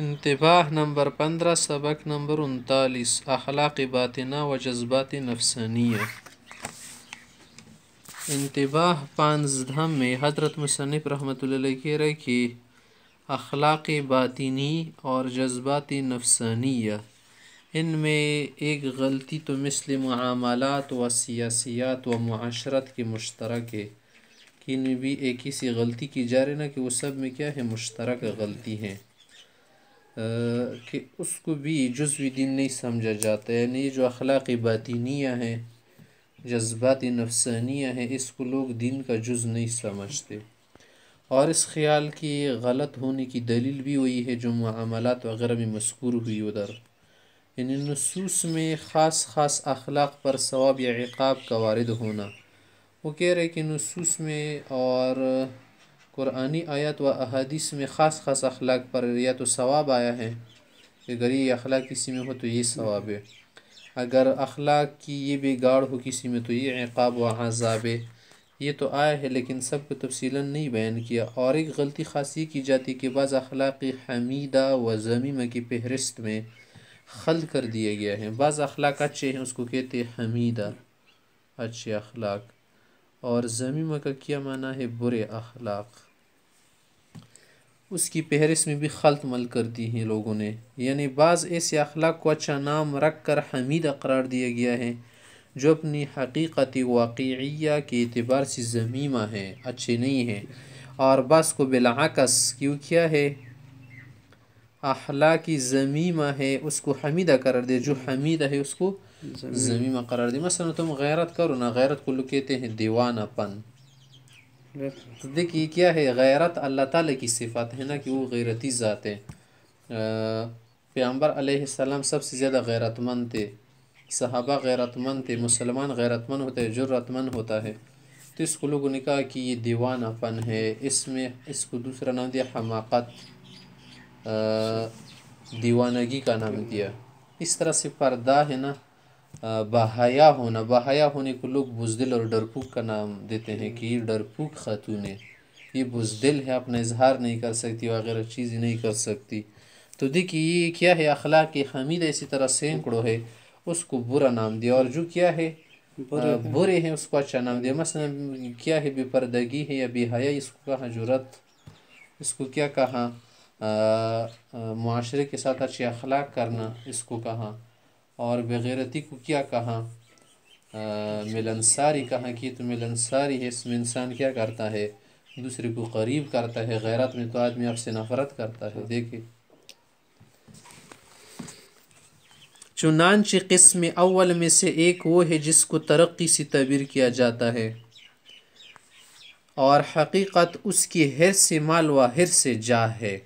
इंतबाह number पंद्रह सबक number उनतालीस अखलाक बातना व जज्बात नफसानिया इंतबाह पानजम में हजरत मुसनफ़ रहमत रहे की अखलाक बातनी और जज्बात इन में एक गलती तो मिसल मामलत व सियासियात व माशरत के मुश्तरक है कि इन भी एक ही सी गलती की जा रही ना कि वो सब में क्या है मुश्तरक गलती हैं कि उसको भी जज्वी दिन नहीं समझा जाता यानी ये जो अखलाक बातिनिया हैं जज्बाती नफसानिया हैं इसको लोग दिन का जुज़ नहीं समझते और इस ख्याल के गलत होने की दलील भी वही है जो मामलत वगैरह में मशकूर हुई उधर इन नसूस में ख़ास ख़ास अखलाक पर सवाब या अकाब का वारद होना वो कह रहे कि नसूस में और कुरानी आयत व अहादीस में ख़ास ख़ास अखलाक पर या तो सवाब आया है अगर ये अखलाक किसी में हो तो ये सवाब है अगर अखलाक की ये बेगाड़ हो किसी में तो ये एकाब व आज़ाब ये तो आया है लेकिन सब को तफसीला नहीं बयान किया और एक गलती खास ये की जाती कि बाज़ अखलाक हमीदा व ज़मीमा की फहरिस्त में खल कर दिया गया है बाज़ अखलाक अच्छे हैं उसको कहते हैं हमीदा अच्छे अखलाक और ज़मीमा का क्या माना है बुरे अखलाक उसकी फहरिस्त में भी खलत मल कर दी है लोगों ने यानी बाज़ ऐसे अखलाक को अच्छा नाम रख कर हमीदा करार दिया गया है जो अपनी हकीकत वाक़िया के अतबार से ज़मीमा है अच्छे नहीं है और बस को बिलाकस क्यों क्या है अखला की ज़मीमा है उसको हमीदा करार दे जो हमीदा है उसको ज़मीमा करार दे मसलन तुम गैरत करो ना गैरत को लोग कहते हैं दीवानापन देखिए क्या है गैरत अल्लाह ताला की सिफ़ात है ना कि वो गैरती ज़ात है पैम्बर सलाम सबसे ज़्यादा गैरतमंद थे सहाबा गैरतमंद थे मुसलमान गैरतमंद होते हैं जरूरतमंद होता है तो इसको लोगों ने कहा कि ये दीवानापन है इसमें इसको दूसरा नाम दिया हमाकत दीवानगी का नाम दिया इस तरह से पर्दा है ना बहाया होना बहाया होने को लोग बुजदिल और डरपूक का नाम देते हैं कि ये डरपूक खातून है ये बुजदिल है अपना इजहार नहीं कर सकती वगैरह चीज़ें नहीं कर सकती तो देखिए ये क्या है अखलाक हमीद इसी तरह सैकड़ों है उसको बुरा नाम दिया और जो क्या है बुरे, हैं। बुरे हैं उसको अच्छा नाम दिया मसल क्या है बेपर्दगी है या बेहया इसको कहा जरूरत इसको क्या कहा माशरे के साथ अच्छे अखलाक करना इसको कहाँ और बगैरती को क्या कहा मिलनसारी कहा कि तो मिलनसारी है इसमें इंसान क्या करता है दूसरे को करीब करता है गैरत में तो आदमी आपसे नफरत करता है देखे चुनानच किस्म अव्वल में से एक वो है जिसको तरक्की से तबीर किया जाता है और हकीकत उसकी हिर से माल व हिर से जा है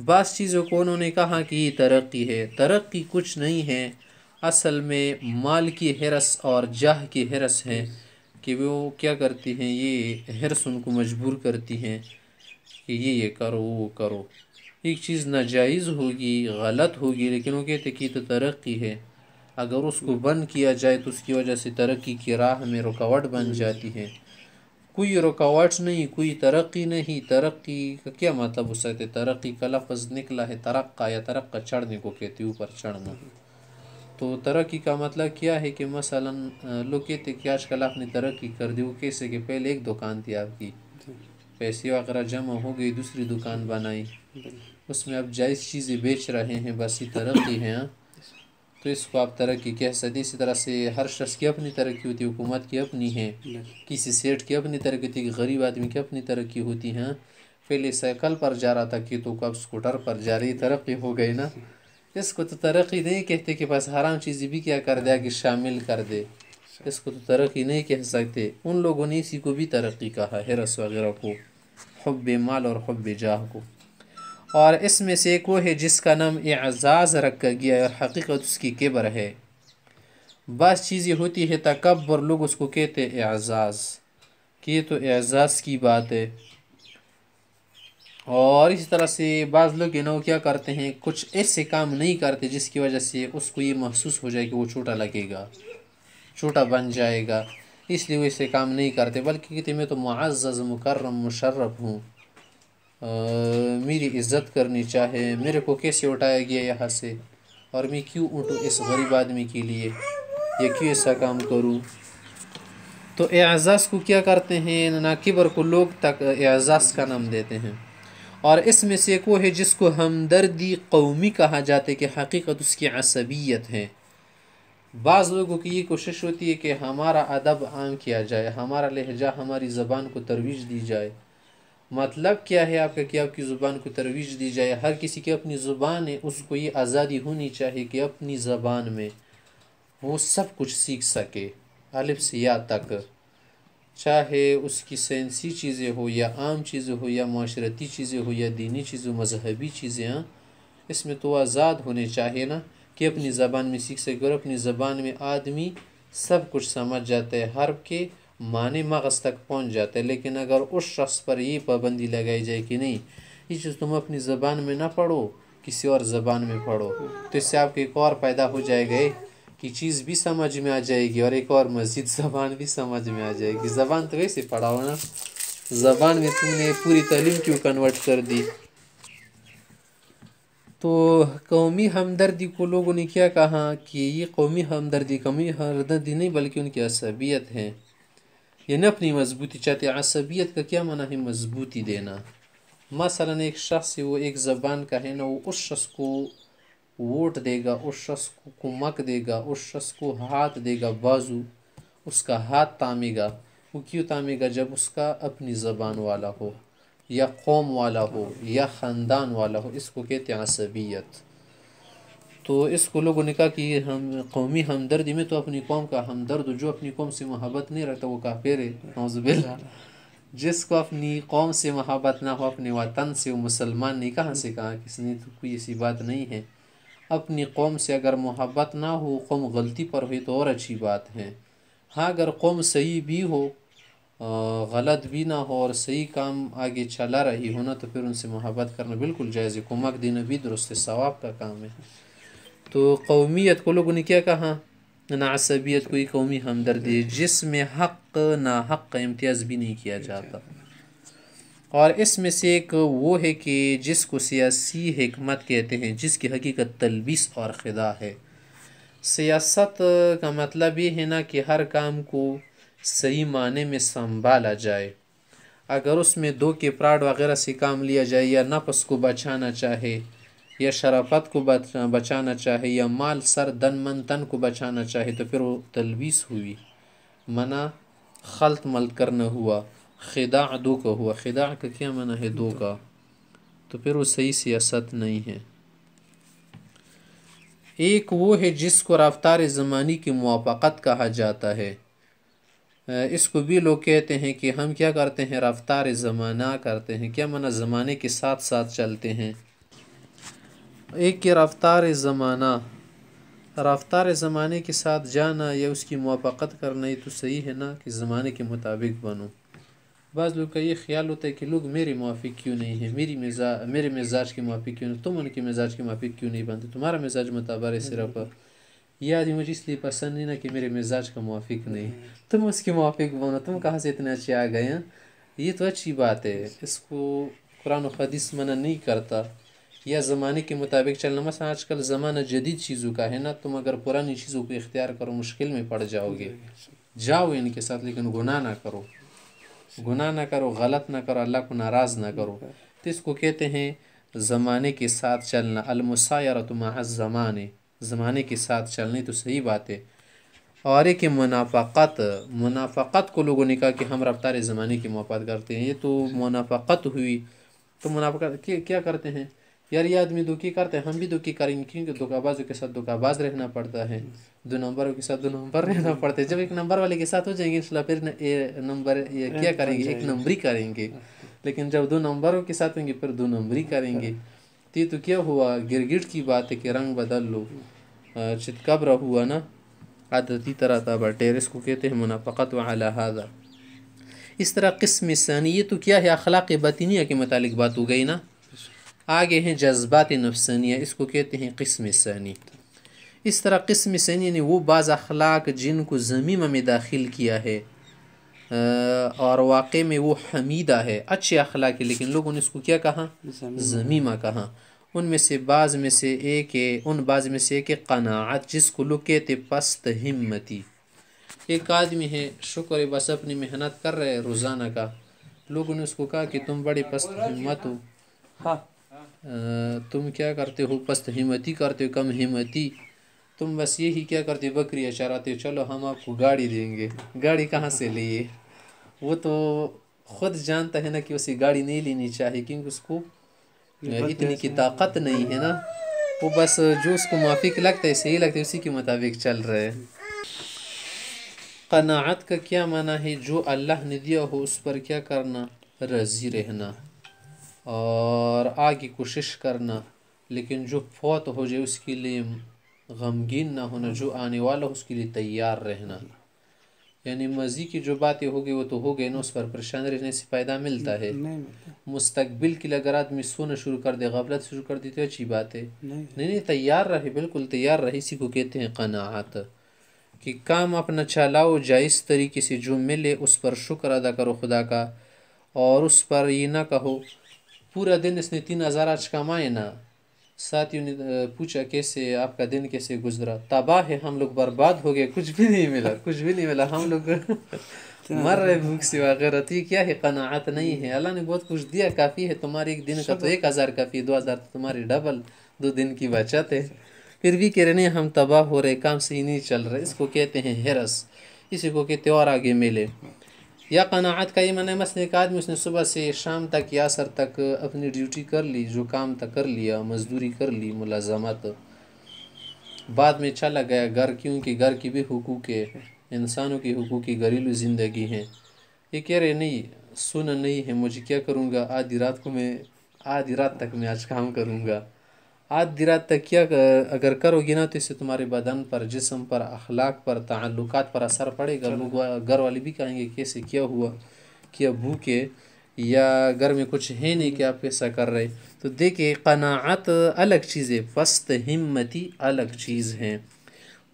बस चीज़ों को उन्होंने कहा कि ये तरक्की है तरक्की कुछ नहीं है असल में माल की हरस और जाह की हरस है कि वो क्या करती हैं ये हरस उनको मजबूर करती हैं कि ये ये करो वो करो एक चीज़ नाजायज़ होगी गलत होगी लेकिन वो कहते कि तो तरक्की है अगर उसको बंद किया जाए तो उसकी वजह से तरक्की की राह में रुकावट बन जाती है कोई रुकावट नहीं कोई तरक्की नहीं तरक्की का क्या मतलब सकते तरक्की का लफज निकला है तरक्का या तरक्का चढ़ने को कहते ऊपर चढ़ना तो तरक्की का मतलब क्या है कि मसला लोग कहते कि आजकल आपने तरक्की कर दी वो कैसे कि पहले एक दुकान थी आपकी पैसे वगैरह जमा हो गई दूसरी दुकान बनाई उसमें आप जायज़ चीज़ें बेच रहे हैं बस ये तरक्की है हा? तो इसको आप तरक्की कह सकते इसी तरह से हर शख्स की अपनी तरक्की होती है हुकूमत की अपनी है किसी सेठ की अपनी तरक्की होती है गरीब आदमी की अपनी तरक्की होती है पहले साइकिल पर जा रहा था कि तो अब स्कूटर पर जा रही तरक्की हो गई ना इसको तो तरक्की नहीं कहते कि बस हराम चीज़ें भी क्या कर दिया कि शामिल कर दे इसको तो तरक्की नहीं कह सकते उन लोगों ने इसी को भी तरक्की कहा है रस वगैरह को हब्ब माल और हब्ब जाह को और इसमें से एक वो है जिसका नाम एजाज़ रखा गया है और हकीकत उसकी केबर है बस चीज़ें होती है तकबर लोग उसको कहते हैं एजाज़ कि तो एजाज़ की बात है और इस तरह से बाज़ लोग इन्हों क्या करते हैं कुछ ऐसे काम नहीं करते जिसकी वजह से उसको ये महसूस हो जाए कि वो छोटा लगेगा छोटा बन जाएगा इसलिए वो ऐसे काम नहीं करते बल्कि कहते मैं तो मुआज़ मुकर्रम मुशर्रफ हूँ मेरी इज्जत करनी चाहे मेरे को कैसे उठाया गया यहाँ से और मैं क्यों उठूँ इस गरीब आदमी के लिए या क्यों ऐसा काम करूँ तो एज़ाज़ को क्या करते हैं नाकिबर को लोग तक एज़ाज़ का नाम देते हैं और इसमें से एक वो है जिसको हमदर्दी कौमी कहा जाता है कि हकीकत उसकी असबियत है बाज़ लोगों की ये कोशिश होती है कि हमारा अदब आम किया जाए हमारा लहजा हमारी ज़बान को तरवीज दी जाए मतलब क्या है आपका कि आपकी ज़ुबान को तरवीज दी जाए हर किसी की अपनी ज़ुबान है उसको ये आज़ादी होनी चाहिए कि अपनी ज़बान में वो सब कुछ सीख सके अलिफ से या तक चाहे उसकी सैंसी चीज़ें हो या आम चीज़ें हो या माशरती चीज़ें हो या दीनी चीज़ें मजहबी चीज़ें हाँ इसमें तो आज़ाद होने चाहिए ना कि अपनी ज़बान में सीख सके और अपनी ज़बान में आदमी सब कुछ समझ जाता है हर के माने मगज़ तक पहुँच जाता है लेकिन अगर उस शख्स पर ये पाबंदी लगाई जाए कि नहीं ये चीज़ तुम अपनी ज़बान में ना पढ़ो किसी और ज़बान में पढ़ो तो इससे आपको एक और पैदा हो जाएगा कि चीज़ भी समझ में आ जाएगी और एक और मस्जिद ज़बान भी समझ में आ जाएगी ज़बान तो वैसे पढ़ाओ ना ज़बान में तुमने पूरी तलीम क्यों कन्वर्ट कर दी तो कौमी हमदर्दी को लोगों ने क्या कहा कि ये कौमी हमदर्दी कौमी हमदर्दी नहीं बल्कि उनकी असबियत है यानी अपनी मजबूती चाहते असबियत का क्या माना है मजबूती देना मसला एक शख्स वो एक ज़बान का है ना वो उस शख्स को वोट देगा उस शख्स को कुमक देगा उस शख्स को हाथ देगा बाजू उसका हाथ तामेगा वो क्यों तामेगा जब उसका अपनी ज़बान वाला हो या कौम वाला हो या ख़ानदान वाला हो इसको कहते हैं असबियत तो इस ने कहा कि हम कौमी हमदर्दी में तो अपनी कौम का हमदर्द जो अपनी कौम से मोहब्बत नहीं रखता वो काफिर है नौजबिल्ला जिसको अपनी कौम से मोहब्बत ना हो अपने वतन से वो मुसलमान नहीं कहाँ से कहा किसने तो कोई ऐसी बात नहीं है अपनी कौम से अगर मोहब्बत ना हो कौम गलती पर हुई तो और अच्छी बात है हाँ अगर कौम सही भी हो गलत भी ना हो और सही काम आगे चला रही हो ना तो फिर उनसे मोहब्बत करना बिल्कुल जायज़ कुमक देना भी दुरुस्त सवाब का काम है तो कौमियत को लोगों ने क्या कहा नासबियत कोई कौमी हमदर्दी जिसमें हक ना हक का इम्तियाज़ भी नहीं किया जाता और इसमें से एक वो है कि जिसको सियासी हमत कहते हैं जिसकी हकीकत तलबिस और खिदा है सियासत का मतलब ये है ना कि हर काम को सही माने में संभाला जाए अगर उसमें दो के प्राड वगैरह से काम लिया जाए या नफस को बचाना चाहे या शराफत को बचाना चाहे या माल सर दन मन तन को बचाना चाहे तो फिर वो तलवीस हुई मना खलत मल करना हुआ ख़िदा दो का हुआ खिदा का क्या मना है दो का तो फिर वो सही सियासत नहीं है एक वो है जिसको रफ्तार ज़मानी की मुआफ़त कहा जाता है इसको भी लोग कहते हैं कि हम क्या करते हैं रफ्तार ज़माना करते हैं क्या मना ज़माने के साथ साथ चलते हैं एक की रफ्तार ज़माना रफ्तार ज़माने के साथ जाना या उसकी मुआफ़त करना ये तो सही है ना कि ज़माने के मुताबिक बनो बाज़ लोग का ये ख्याल होता है कि लोग मेरे मुआफ़ क्यों नहीं है मेरी मिजाज मेरे मिजाज के मुआफ़ क्यों नहीं तुम उनके मिजाज के मुआफ़ क्यों नहीं बनते तुम्हारा मिजाज मुताबर है सिर्फ यह आदमी मुझे इसलिए पसंद नहीं ना कि मेरे मिजाज का मुआफ़ नहीं तुम उसके मुआफ़ बनो तुम कहाँ से इतने अच्छे आ गए हैं ये तो अच्छी बात है इसको कुरान हदीस मना नहीं करता या ज़माने के मुताबिक चलना आज कल ज़माना जदीद चीज़ों का है ना तुम अगर पुरानी चीज़ों को इख्तियार करो मुश्किल में पड़ जाओगे जाओ इनके साथ लेकिन गुनाह ना करो गुनाह ना करो गलत ना करो अल्लाह को नाराज़ ना करो तो इसको कहते हैं ज़माने के साथ चलना अलमसायरत महज ज़माने ज़माने के साथ चलने तो सही बात है और एक मुनाफ़त मुनाफ़त को लोगों ने कहा कि हम रफ्तार ज़माने की मुआफ़त करते हैं ये तो मुनाफ़त हुई तो मुनाफ़त क्या करते हैं यार ये आदमी दुखी करते हैं हम भी दुखी करेंगे क्योंकि धोखाबाजों के साथ धोखाबाज रहना पड़ता है दो नंबर के साथ दो नंबर रहना हम्म। पड़ता है जब एक नंबर वाले के साथ हो जाएंगे इसलिए फिर ये नंबर ये क्या करेंगे एक नंबर ही करेंगे लेकिन जब दो नंबरों के साथ होंगे फिर दो नंबरी हाँ। करेंगे तो ये तो क्या हुआ गिरगिट की बात है कि रंग बदल लो चितकबरा हुआ ना आदती तरह ताबा टेरिस को कहते हैं मुनाफ़त वाला इस तरह किस्म सानी ये तो क्या है अखलाक बतिनिया के मतलब बात हो गई ना आगे हैं जज्बात नफसानिया इसको कहते हैं किस्म सनी इस तरह किस्म सनी ने वो बाज़ अखलाक जिनको ज़मीमा में दाखिल किया है और वाक़ में वो हमीदा है अच्छे अखलाक है लेकिन लोगों ने इसको क्या कहा ज़मीमा कहा उनमें से बाज़ में से एक है उन बाज़ में से एक है कनात जिसको लोग कहते पस्त हिम्मती एक आदमी है शुक्र बस अपनी मेहनत कर रहे हैं रोज़ाना का लोगों ने उसको कहा कि तुम बड़े पस्त हिम्मत हो हाँ तुम क्या करते हो पस्त हिम्मती करते हो कम हिम्मती तुम बस यही क्या करते हो बकरी चराते हो चलो हम आपको गाड़ी देंगे गाड़ी कहाँ से लिए वो तो खुद जानता है ना कि उसे गाड़ी नहीं लेनी चाहिए क्योंकि उसको इतनी की ताकत नहीं है ना वो बस जो उसको माफिक लगता है सही लगता है उसी के मुताबिक चल रहा है कनात का क्या माना है जो अल्लाह ने दिया हो उस पर क्या करना रजी रहना और आगे कोशिश करना लेकिन जो फौत हो जाए उसके लिए गमगीन ना होना जो आने वाला हो उसके लिए तैयार रहना यानी मजी की जो बातें हो गई वो तो हो गई ना उस पर परेशान रहने से फ़ायदा मिलता है मुस्तकबिल लिए अगर आदमी सोना शुरू कर दे गफलत शुरू कर दी तो अच्छी बात है नहीं नहीं तैयार रहे बिल्कुल तैयार रहे इसी को कहते हैं कनाहत कि काम अपना चलाओ जायज़ तरीके से जो मिले उस पर शुक्र अदा करो खुदा का और उस पर ये ना कहो पूरा दिन इसने तीन हज़ार आज कमाए ना साथियों ने पूछा कैसे आपका दिन कैसे गुजरा तबाह है हम लोग बर्बाद हो गए कुछ भी नहीं मिला कुछ भी नहीं मिला हम लोग मर रहे भूख से वगैरह तो क्या है कनाहत नहीं है अल्लाह ने बहुत कुछ दिया काफ़ी है तुम्हारे एक दिन का तो एक हज़ार काफ़ी है दो हज़ार तो तुम्हारे डबल दो दिन की बचत है फिर भी कह रहे नहीं हम तबाह हो रहे काम से ही नहीं चल रहे इसको कहते हैं हेरस इसी को कहते और आगे मिले या कनात का ये है मसल एक आदमी उसने सुबह से शाम तक या सर तक अपनी ड्यूटी कर ली जो काम तक कर लिया मजदूरी कर ली मुलाजमत बाद में चला गया घर क्योंकि घर की भी हकूक़ है इंसानों की हकूक़ी घरेलू ज़िंदगी हैं ये कह रहे नहीं सुन नहीं है मुझे क्या करूँगा आधी रात को मैं आधी रात तक मैं आज काम करूँगा आधी रात तकिया अगर करोगे ना तो इससे तुम्हारे बदन पर जिसम पर अखलाक पर ताल्लुक पर असर पड़ेगा लोग घर वाले भी कहेंगे कैसे क्या हुआ क्या भूखे या घर में कुछ है नहीं कि आप कैसा कर रहे तो देखे कनात अलग चीज़ है पस्त हिम्मती अलग चीज़ है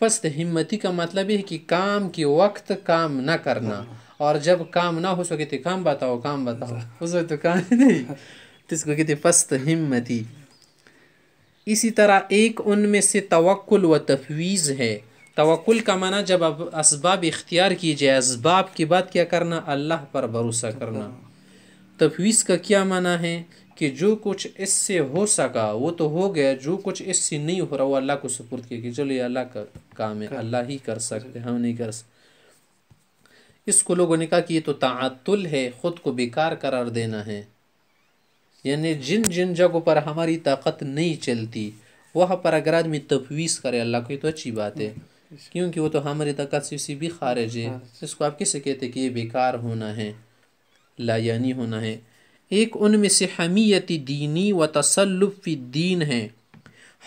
पस्त हिम्मती का मतलब है कि काम के वक्त काम ना करना और जब काम ना हो सके तो काम बताओ काम बताओ उस सके तो काम नहीं तो इसको कहते पस्त हिम्मती इसी तरह एक उनमें से तवक्ल व तफवीज़ है तवक्ल का माना जब अब इसबाब इख्तियार की जाए इसबाब के बाद क्या करना अल्लाह पर भरोसा करना तफवीज़ का क्या माना है कि जो कुछ इससे हो सका वो तो हो गया जो कुछ इससे नहीं हो रहा वो अल्लाह को सुपुर्द किया कि चलो ये अल्लाह का काम है अल्लाह ही कर सकते हम नहीं कर सकते इसको लोगों ने कहा कि ये तो तातुल है ख़ुद को बेकार करार देना है यानी जिन जिन जगहों पर हमारी ताकत नहीं चलती वह पर अगर आदमी तफवीज़ करे अल्लाह की तो अच्छी बात है क्योंकि वो तो हमारी ताकत से उसी भी खारिज है इसको आप किसे कहते कि ये बेकार होना है लायानी होना है एक उनमें से हमीयती दीनी व तसल्लुफ़ी दीन है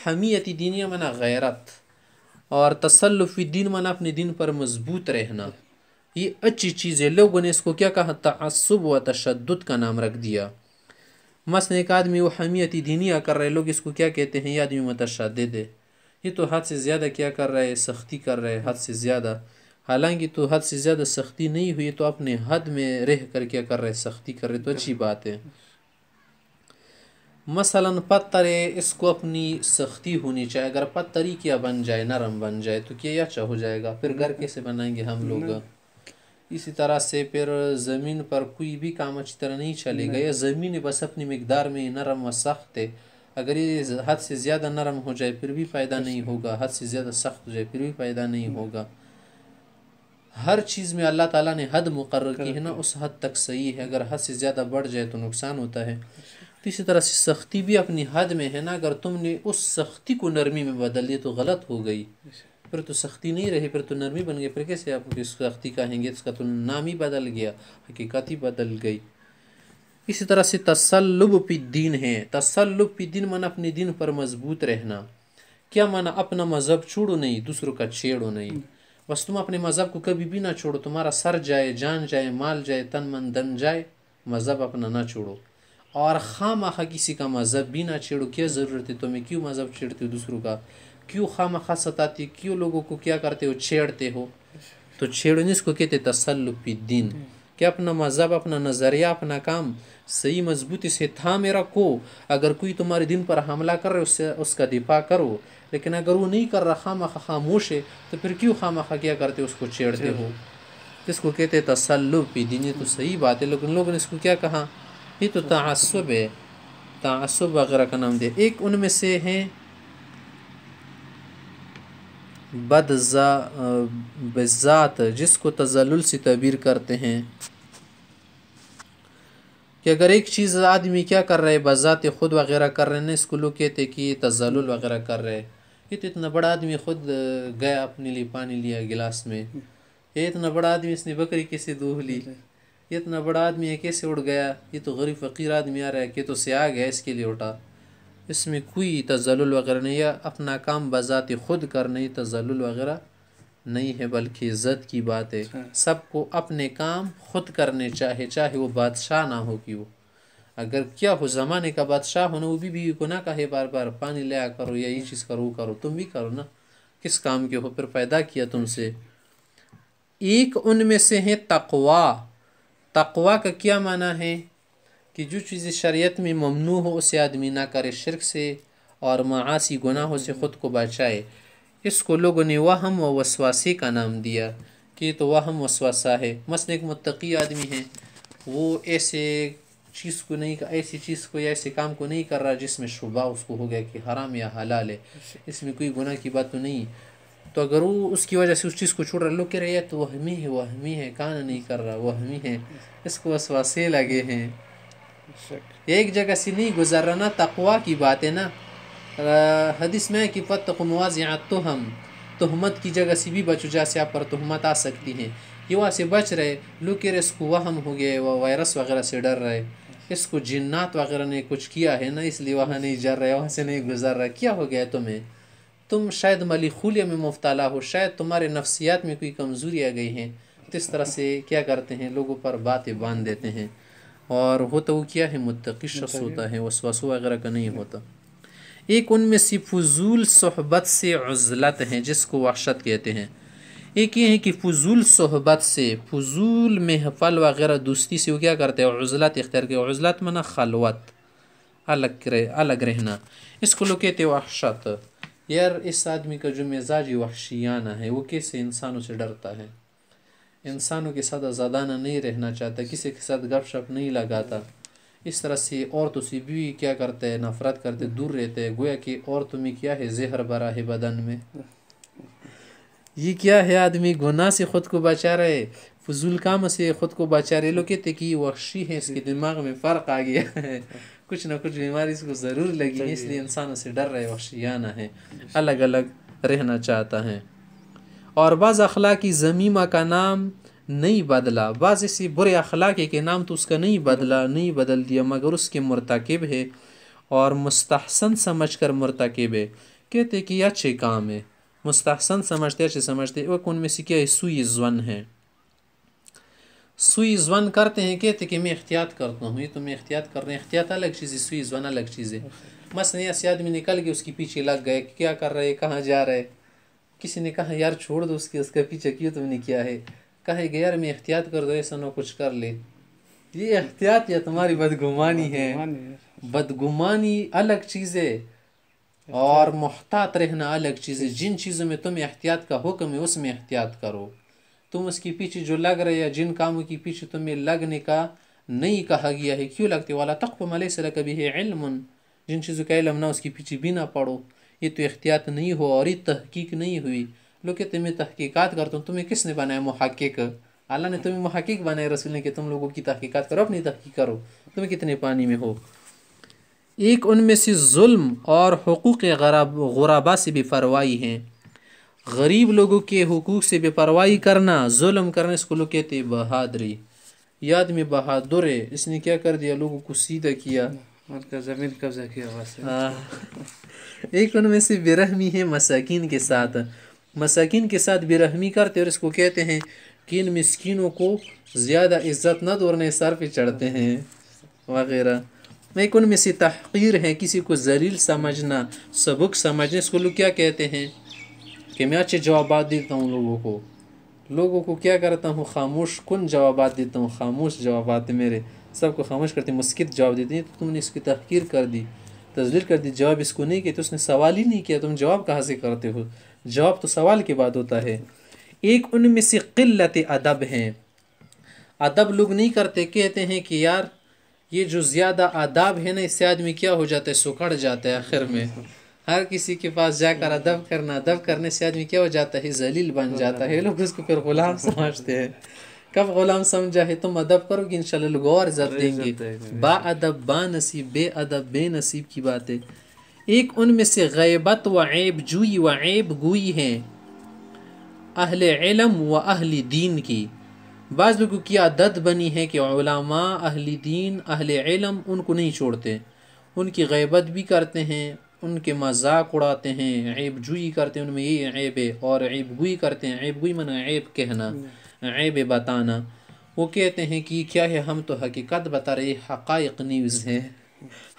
हमीयती दीनी मना गैरत और तसल्लुफ़ी दीन मना अपने दिन पर मजबूत रहना ये अच्छी चीज़ है लोगों ने इसको क्या कहा तसब व तशद का नाम रख दिया मस एक आदमी वो हमियत दीनिया कर रहे लोग इसको क्या कहते हैं ये आदमी मदरसा दे दे ये तो हद से ज़्यादा क्या कर रहा है सख्ती कर रहा है हद से ज़्यादा हालांकि तो हद से ज़्यादा सख्ती नहीं हुई तो अपने हद में रह कर क्या कर रहे हैं सख्ती कर रहे तो अच्छी बात है मसला पत्थर है इसको अपनी सख्ती होनी चाहिए अगर ही क्या बन जाए नरम बन जाए तो क्या अच्छा हो जाएगा फिर घर कैसे बनाएंगे हम लोग इसी तरह से फिर ज़मीन पर कोई भी काम अच्छी तरह नहीं चलेगा या ज़मीन बस अपनी मकदार में नरम व सख्त है अगर ये हद से ज़्यादा नरम हो जाए फिर भी फ़ायदा नहीं अच्छा। होगा हद से ज़्यादा सख्त हो जाए फिर भी फ़ायदा नहीं होगा हर चीज़ में अल्लाह ताला ने हद मुकर की है ना उस हद तक सही है अगर हद से ज़्यादा बढ़ जाए तो नुकसान होता है अच्छा। तो इसी तरह से सख्ती भी अपनी हद में है ना अगर तुमने उस सख्ती को नरमी में बदल दिया तो गलत हो गई अच्छा। फिर तो सख्ती नहीं रही फिर तो नरमी बन गई फिर कैसे आप इस सख्ती कहेंगे इसका तो नाम ही बदल गया हकीकत ही बदल गई इसी तरह से तसल्लुब पी दिन है तसल्लुब पी दिन माना अपने दिन पर मजबूत रहना क्या माना अपना मज़हब छोड़ो नहीं दूसरों का छेड़ो नहीं बस तुम अपने मज़हब को कभी भी ना छोड़ो तुम्हारा सर जाए जान जाए माल जाए तन मन धन जाए मज़हब अपना ना छोड़ो और खामा आखा किसी का मज़हब भी ना छेड़ो क्या ज़रूरत है तुम्हें क्यों मज़हब छेड़ते हो दूसरों का क्यों खाम खा सताती क्यों लोगों को क्या करते हो छेड़ते हो तो छेड़ने इसको कहते तसल्लुपी दिन हम्म। कि अपना मज़हब अपना नज़रिया अपना काम सही मजबूती से थामे रखो अगर कोई तुम्हारे दिन पर हमला कर रहे उससे उसका दिफा करो लेकिन अगर वो नहीं कर रहा खाम खा खामोश है तो फिर क्यों खाम खा क्या करते हो उसको छेड़ते हो इसको कहते तसल्लुपी दिन ये तो हम्म। सही बात है लेकिन लोगों ने इसको क्या कहा ये तो अच्छा। तसब है तसब वगैरह का नाम दिया एक उनमें से हैं बदजा बज़ात जिसको तजल से तबीर करते हैं कि अगर एक चीज़ आदमी क्या कर रहे बज़ात ख़ुद वगैरह कर रहे ना इसको लोग कहते कि तजल वगैरह कर रहे ये तो इतना बड़ा आदमी ख़ुद गया अपने लिए पानी लिया गिलास में ये इतना बड़ा आदमी इसने बकरी कैसे दूह ली ये इतना बड़ा आदमी है कैसे उड़ गया ये तो गरीब फ़कीर आदमी आ रहा है कि तो से आ गया इसके लिए उठा इसमें कोई तजल वगैरह नहीं या अपना काम बजाते खुद करने तजल वगैरह नहीं है बल्कि इज़्ज़त की बात है सबको अपने काम खुद करने चाहे चाहे वो बादशाह ना हो कि वो अगर क्या हो ज़माने का बादशाह हो ना वो भी, भी गुना का है बार बार पानी लिया करो या ये चीज़ करो करो तुम भी करो ना किस काम के हो फिर पैदा किया तुमसे एक उनमें से है तकवा तकवा का क्या माना है कि जो चीज़ शरीयत में ममनू हो उसे आदमी ना करे शिरक से और मासी गुनाहों से ख़ुद को बचाए इसको लोगों ने वहम व वसवासे का नाम दिया कि तो वहम वसवासा है मसल एक मतकी आदमी है वो ऐसे चीज़ को नहीं ऐसी चीज़ को या ऐसे काम को नहीं कर रहा जिसमें शुबा उसको हो गया कि हराम या हलाल है इसमें कोई गुनाह की बात तो नहीं तो अगर वो उसकी वजह से उस चीज़ को छोड़ रहा लोग कह रहे यार तो वहमी है वहमी है कान नहीं कर रहा वहमी है इसको वसवासे लगे हैं एक जगह से नहीं गुजरना तकवा की बात है ना हदीस में कि तकमवाज मवाज़ात तो हम तहमत की जगह से भी बचुजा से आप पर तहमत आ सकती हैं युवा से बच रहे लू के रेस को हम हो गए वह वायरस वगैरह से डर रहे इसको जिन्नात वगैरह ने कुछ किया है ना इसलिए वहाँ नहीं जर रहे वहाँ से नहीं गुजर रहा क्या हो गया तुम्हें तुम शायद मलिखूलिया में मुफ्ताला हो शायद तुम्हारे नफसियात में कोई कमज़ोरी आ गई है तो इस तरह से क्या करते हैं लोगों पर बातें बांध देते हैं और होता वो क्या है मुतकी शख्स होता है वसवासो वगैरह का नहीं होता एक उनमें से फजूल सहबत से अजलत हैं जिसको वाशत कहते हैं एक ये है कि फजूल सहबत से फजूल महफल वगैरह दोस्ती से वो क्या करते हैं अजलत इख्तियार के अजलत मना खलवत अलग रह अलग रहना इसको लोग कहते वाहशत यार इस आदमी का जो मिजाज वाहशियाना है वो कैसे इंसानों से डरता है इंसानों के साथ आज़ादाना नहीं रहना चाहता किसी के साथ गप शप नहीं लगाता इस तरह से औरतों से भी क्या करते हैं नफरत करते दूर रहते हैं गोया कि और तुम्हें क्या है जहर भरा है बदन में ये क्या है आदमी गुनाह से ख़ुद को बचा रहे फजूल काम से ख़ुद को बचा रहे लोग कहते कि वक्शी है इसके दिमाग में फ़र्क आ गया है कुछ ना कुछ बीमारी इसको ज़रूर लगी है इसलिए इंसानों से डर रहे वशियाना है अलग अलग रहना चाहता है और बाज़ अखलाक की ज़मीमा का नाम नहीं बदला बाज़ इसी बुरे अखलाक के नाम तो उसका नहीं बदला नहीं बदल दिया मगर उसके मरतकब है और मुस्तहसन समझ कर मरतकब है कहते कि अच्छे काम है मुस्तहसन समझते अच्छे समझते वह कौन में से क्या है सुई जवन है सुई जवन करते हैं कहते कि मैं एहतियात करता हूँ ये तो मैं एहतियात कर रहे हैं एहतियात अलग चीज़ है सुई जवन अलग चीज़ है नहीं ऐसे आदमी निकल के उसके पीछे लग गए क्या कर रहे हैं कहाँ जा रहे हैं किसी ने कहा यार छोड़ दो उसके उसका पीछे क्यों तुमने किया है कहे गया यार मैं एहतियात कर दो ऐसा ना कुछ कर ले ये एहतियात या तुम्हारी बदगुमानी है बदगुमानी अलग चीज़ है और मोहतात रहना अलग चीज़ है जिन चीज़ों में तुम एहतियात का हुक्म है उसमें एहतियात करो तुम उसके पीछे जो लग रहे या जिन कामों के पीछे तुम्हें लगने का नहीं कहा गया है क्यों लगते वाला तख्व मलय कभी है इल्म जिन चीज़ों का इलम ना उसके पीछे भी ना पड़ो ये तो एहतियात नहीं हो और ये तहकीक नहीं हुई लोग कहते मैं तहकीक़ात करता हूँ तुम्हें किसने बनाया महक़ अल्लाह ने तुम्हें महक़ बनाया रसूल ने कि तुम लोगों की तहकीक़ात करो अपनी तहकीक करो तुम्हें कितने पानी में हो एक उनमें से जुल्म और हकूक़ गुराबा से भी परवाही हैं गरीब लोगों के हकूक़ से बेपरवाही करना जुल्म करना इसको लोग कहते बहादरी याद में बहादुर है इसने क्या कर दिया लोगों को सीधा किया ज़मीन कब्जा किया बस हाँ। एक उनमें से बेरहमी है मसाकिन के साथ मसाकिन के साथ बेरहमी करते और इसको कहते हैं कि इन मस्किनों को ज़्यादा इज्जत न दो सर पर चढ़ते हैं वगैरह एक उनमें से तहकीर है किसी को जलील समझना सबक समझना इसको लोग क्या कहते हैं कि मैं अच्छे जवाब देता हूँ लोगों को लोगों को क्या करता हूँ खामोश कन जवाब देता हूँ खामोश जवाब मेरे सबको खामोश करती मुस्कित जवाब देती है तो तुमने इसकी तहकीर कर दी तस्वीर कर दी जवाब इसको नहीं किया तो उसने सवाल ही नहीं किया तुम जवाब कहाँ से करते हो जवाब तो सवाल के बाद होता है एक उनमें से किल्लत अदब हैं अदब लोग नहीं करते कहते हैं कि यार ये जो ज़्यादा आदाब है ना इससे आदमी क्या हो जाता है सुखड़ जाता है आखिर में हर किसी के पास जाकर अदब करना अदब करने से आदमी क्या हो जाता है जलील बन जाता है लोग उसको फिर गुलाम समझते हैं कब गुलाम समझा है तुम अदब करोगे इंशाल्लाह लोग और इज्जत देंगे बा अदब बा नसीब बे अदब बे नसीब की बात है एक उनमें से गैबत व ऐब जुई व ऐब गुई हैं अहल इलम व अहल दीन की बाज़ लोगों की आदत बनी है कि उलमा अहल दीन अहल इलम उनको नहीं छोड़ते उनकी गैबत भी करते हैं उनके मजाक उड़ाते हैं ऐब जुई करते हैं उनमें ये ऐब है और ऐब गुई करते हैं ऐब गुई मना ऐब कहना ऐब बताना वो कहते हैं कि क्या है हम तो हकीकत बता रहे हक़ाइक न्यूज़ हैं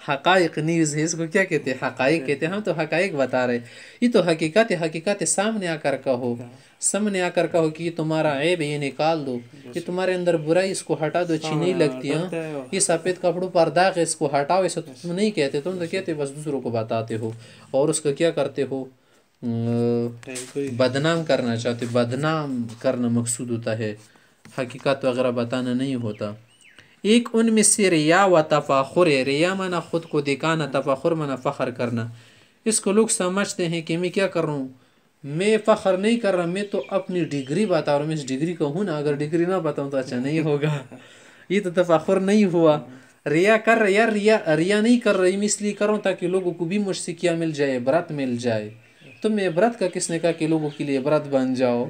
हक़ाइक न्यूज़ है इसको क्या कहते हैं हक़ाइक कहते हैं हम तो हक़ाइक बता रहे ये तो हकीकत हकीकत सामने आकर कहो सामने आकर कहो कि तुम्हारा ऐब ये निकाल दो ये तुम्हारे अंदर बुराई इसको हटा दो अच्छी नहीं लगती हाँ ये सफ़ेद कपड़ों पर दाग इसको हटाओ ऐसा तुम नहीं कहते तुम तो कहते बस दूसरों को बताते हो और उसको क्या करते हो बदनाम करना चाहते बदनाम करना मकसूद होता है हकीकत वगैरह बताना नहीं होता एक उनमें से रिया व तफाखुर है रिया माना ख़ुद को दिखाना तफाखुर माना फ़ख्र करना इसको लोग समझते हैं कि मैं क्या कर रहा हूँ मैं फ़ख्र नहीं कर रहा मैं तो अपनी डिग्री बता रहा हूँ मैं इस डिग्री का हूँ ना अगर डिग्री ना बताऊँ तो अच्छा नहीं होगा ये तो तफाखुर नहीं हुआ रिया कर रहा यार रिया रिया नहीं कर रही मैं इसलिए करूँ ताकि लोगों को भी मुझसे क्या मिल जाए बरत मिल जाए तुम ये व्रत का किसने कहा कि लोगों के लिए व्रत बन जाओ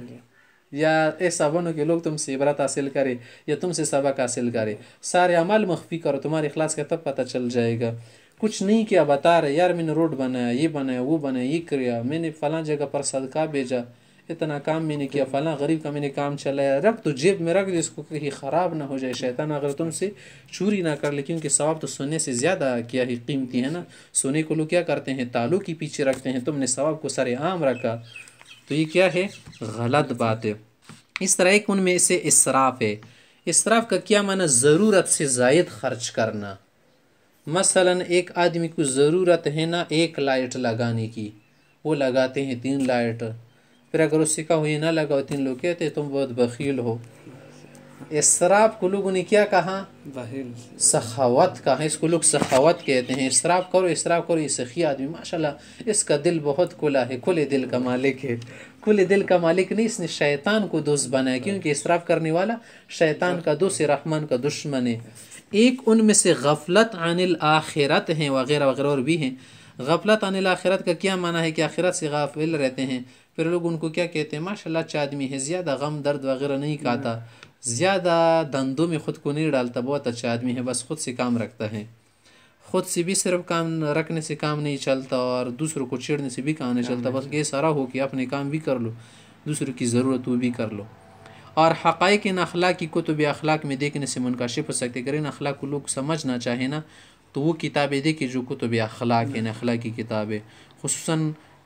या ऐसा बनो कि लोग तुमसे व्रत हासिल करे या तुमसे सबक हासिल करे सारे अमल मख्फी करो तुम्हारे अखलास का तब पता चल जाएगा कुछ नहीं किया बता रहे यार मैंने रोड बनाया ये बनाया वो बनाया ये किया मैंने फला जगह पर सदका भेजा इतना काम मैंने किया फ़ला गरीब का मैंने काम चलाया रख तो जेब में रख जिसको कहीं ख़राब ना हो जाए शैतान अगर तुमसे चोरी ना कर ले क्योंकि सवाब तो सोने से ज़्यादा क्या ही कीमती है ना सोने को लोग क्या करते हैं तालू के पीछे रखते हैं तुमने सवाब को सारे आम रखा तो ये क्या है गलत बात है इस तरह एक उनमें से इसराफ है इसराफ का क्या माना ज़रूरत से जायद खर्च करना मसलन एक आदमी को ज़रूरत है ना एक लाइट लगाने की वो लगाते हैं तीन लाइट फिर अगर उस सिक्का हुई ना लगाओ तीन लोग कहते तो तुम बहुत बखील हो इसराब को लोगों ने क्या कहा बहिल सखावत कहा इसको लोग सखावत कहते हैं इसराब करो इसराब करो ये सखी आदमी माशाल्लाह इसका दिल बहुत खुला है खुले दिल का मालिक है खुले दिल का मालिक नहीं इसने शैतान को दोस्त बनाया क्योंकि इसराब करने वाला शैतान का दोस्त रहमान का दुश्मन है एक उनमें से गफलत अनिल आखिरत हैं वगैरह वगैरह और भी हैं गफलत अनिल आखिरत का क्या माना है कि आखिरत से गाफिल रहते हैं फिर लोग उनको क्या कहते हैं माशाल्लाह अच्छा आदमी है ज़्यादा गम दर्द वगैरह नहीं खाता ज़्यादा धंधों में ख़ुद को नहीं डालता बहुत अच्छा आदमी है बस ख़ुद से काम रखता है ख़ुद से भी सिर्फ काम रखने से काम नहीं चलता और दूसरों को छेड़ने से भी काम नहीं चलता बस ये सारा हो कि अपने काम भी कर लो दूसरों की ज़रूरत वो भी कर लो और हक़ इन अखलाक़ तो भी अखलाक में देखने से मुनकशिफ हो सकते इन अखलाक को लोग समझना चाहें ना तो वो किताबें दे कि जो कुतुब अखलाक हैं अखला की किताबें खूस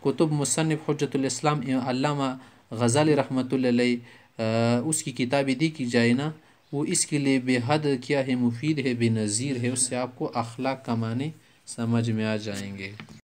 कुतुब मुसनफ़ हजतम अलामा गज़ाल रहमत उसकी किताबें दी की जाए ना वो इसके लिए बेहद क्या है मुफीद है बेनज़ीर है उससे आपको अखलाक कमाने समझ में आ जाएंगे